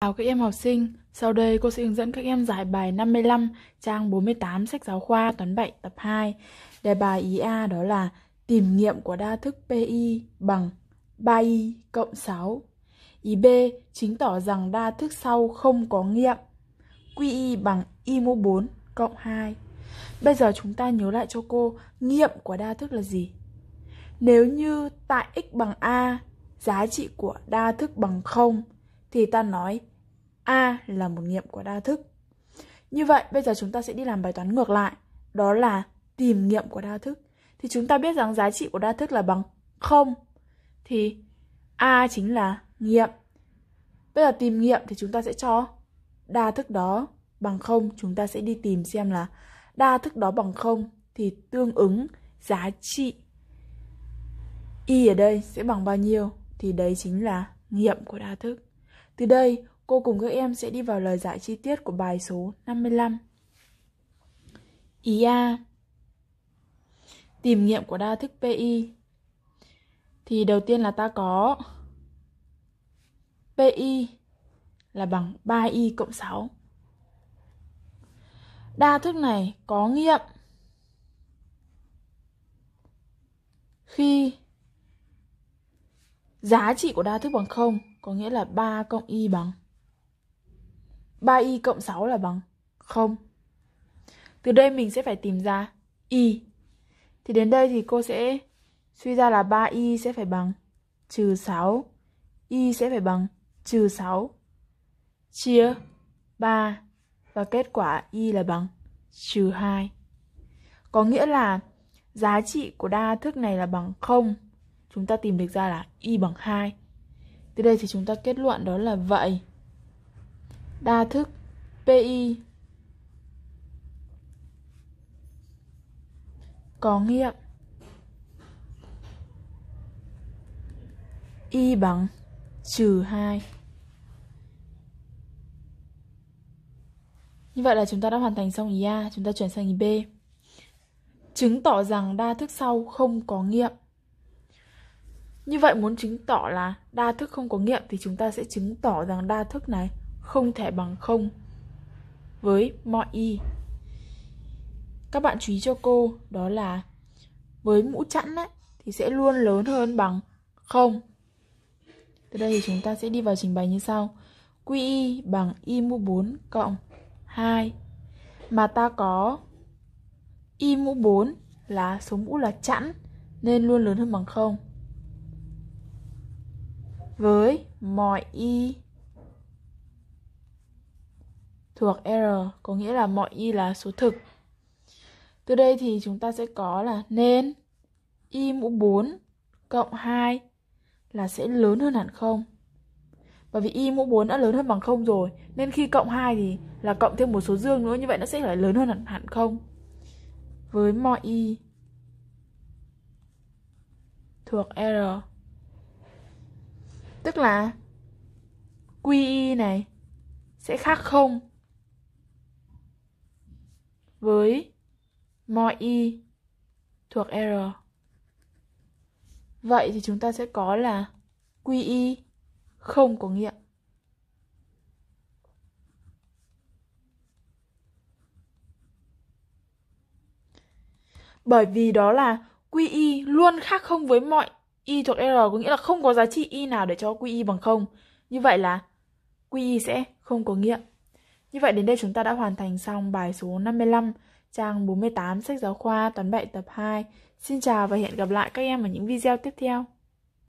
Chào các em học sinh, sau đây cô sẽ hướng dẫn các em giải bài 55 trang 48 sách giáo khoa toán 7 tập 2. Đề bài ý A đó là tìm nghiệm của đa thức PI bằng 3i cộng 6. Ý B chứng tỏ rằng đa thức sau không có nghiệm. QI bằng y mũ 4 cộng 2. Bây giờ chúng ta nhớ lại cho cô nghiệm của đa thức là gì? Nếu như tại x bằng a giá trị của đa thức bằng 0 thì ta nói A là một nghiệm của đa thức. Như vậy, bây giờ chúng ta sẽ đi làm bài toán ngược lại, đó là tìm nghiệm của đa thức. Thì chúng ta biết rằng giá trị của đa thức là bằng 0. Thì A chính là nghiệm. Bây giờ tìm nghiệm thì chúng ta sẽ cho đa thức đó bằng 0. Chúng ta sẽ đi tìm xem là đa thức đó bằng 0 thì tương ứng giá trị Y ở đây sẽ bằng bao nhiêu? Thì đấy chính là nghiệm của đa thức. Từ đây, Cô cùng các em sẽ đi vào lời giải chi tiết của bài số 55. Ý A Tìm nghiệm của đa thức PI Thì đầu tiên là ta có PI là bằng 3i cộng 6. Đa thức này có nghiệm khi giá trị của đa thức bằng 0 có nghĩa là 3 cộng y bằng 3y cộng 6 là bằng 0. Từ đây mình sẽ phải tìm ra y. Thì đến đây thì cô sẽ suy ra là 3y sẽ phải bằng trừ 6. Y sẽ phải bằng trừ 6. Chia 3 và kết quả y là bằng trừ 2. Có nghĩa là giá trị của đa thức này là bằng 0. Chúng ta tìm được ra là y bằng 2. Từ đây thì chúng ta kết luận đó là vậy đa thức PI có nghiệm Y bằng trừ 2 Như vậy là chúng ta đã hoàn thành xong ý A, chúng ta chuyển sang ý B. Chứng tỏ rằng đa thức sau không có nghiệm. Như vậy muốn chứng tỏ là đa thức không có nghiệm thì chúng ta sẽ chứng tỏ rằng đa thức này không thể bằng không với mọi y các bạn chú ý cho cô đó là với mũ chẵn ấy, thì sẽ luôn lớn hơn bằng không từ đây thì chúng ta sẽ đi vào trình bày như sau quy y bằng y mũ 4 cộng 2 mà ta có y mũ 4 là số mũ là chẵn nên luôn lớn hơn bằng không với mọi y thuộc R có nghĩa là mọi y là số thực. Từ đây thì chúng ta sẽ có là nên y mũ 4 cộng 2 là sẽ lớn hơn hẳn không? Bởi vì y mũ 4 đã lớn hơn bằng không rồi nên khi cộng 2 thì là cộng thêm một số dương nữa như vậy nó sẽ phải lớn hơn hẳn hẳn không? Với mọi y thuộc R. Tức là quy y này sẽ khác không với mọi y e thuộc R. Vậy thì chúng ta sẽ có là QI không có nghiệm. Bởi vì đó là QI luôn khác không với mọi y e thuộc R có nghĩa là không có giá trị y nào để cho QI bằng không. Như vậy là QI sẽ không có nghiệm. Như vậy đến đây chúng ta đã hoàn thành xong bài số 55, trang 48 sách giáo khoa toán 7 tập 2. Xin chào và hẹn gặp lại các em ở những video tiếp theo.